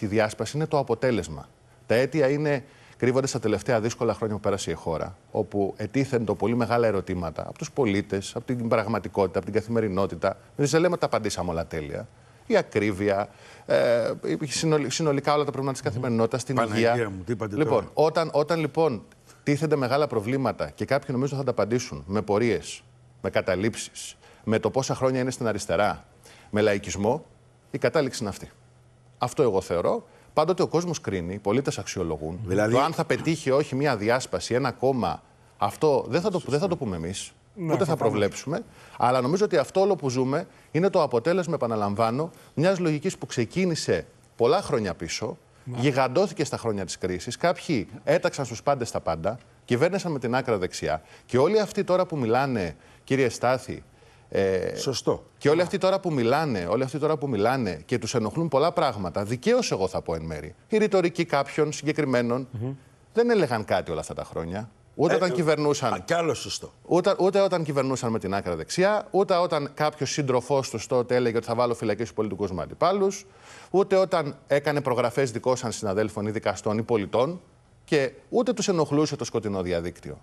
Η διάσπαση είναι το αποτέλεσμα. Τα αίτια είναι, κρύβονται στα τελευταία δύσκολα χρόνια που πέρασε η χώρα, όπου ετίθενται πολύ μεγάλα ερωτήματα από τους πολίτες, από την πραγματικότητα, από την καθημερινότητα. Δεν δεν λέμε ότι τα απαντήσαμε όλα τέλεια. Η ακρίβεια, ε, συνολικά όλα τα προβλήματα της καθημερινότητας, την υγεία. Μου, τι λοιπόν, όταν, όταν λοιπόν τίθενται μεγάλα προβλήματα και κάποιοι νομίζω θα τα απαντήσουν με πορείες, με καταλήψεις, με το πόσα χρόνια είναι στην αριστερά, με λαϊκισμό, η κατάληξη είναι αυτή. Αυτό εγώ θεωρώ. Πάντοτε ο κόσμος κρίνει, οι πολίτε αξιολογούν. Δηλαδή... Το αν θα πετύχει όχι μια διάσπαση, ένα κόμμα, αυτό δεν θα το, δεν θα το πούμε εμείς. Ναι, ούτε θα, προβλέψουμε. Αλλά νομίζω ότι αυτό όλο που ζούμε είναι το αποτέλεσμα, επαναλαμβάνω, μιας λογικής που ξεκίνησε πολλά χρόνια πίσω, ναι. γιγαντώθηκε στα χρόνια της κρίσης. Κάποιοι έταξαν στους πάντες τα πάντα, κυβέρνησαν με την άκρα δεξιά. Και όλοι αυτοί τώρα που μιλάνε, κύριε Στάθη, ε, Σωστό. Και όλοι αυτοί τώρα που μιλάνε, όλοι αυτοί τώρα που μιλάνε και τους ενοχλούν πολλά πράγματα, δικαίως εγώ θα πω εν μέρη. Η ρητορική κάποιων συγκεκριμένων δεν έλεγαν κάτι όλα αυτά τα χρόνια. Ούτε ε, όταν ε, κυβερνούσαν. σωστό. Ούτε, ούτε όταν κυβερνούσαν με την άκρα δεξιά, ούτε όταν κάποιος σύντροφός τους τότε έλεγε ότι θα βάλω φυλακή στους πολιτικούς μου αντιπάλους, ούτε όταν έκανε προγραφές δικών σαν συναδέλφων ή δικαστών ή πολιτών και ούτε τους ενοχλούσε το σκοτεινό διαδίκτυο.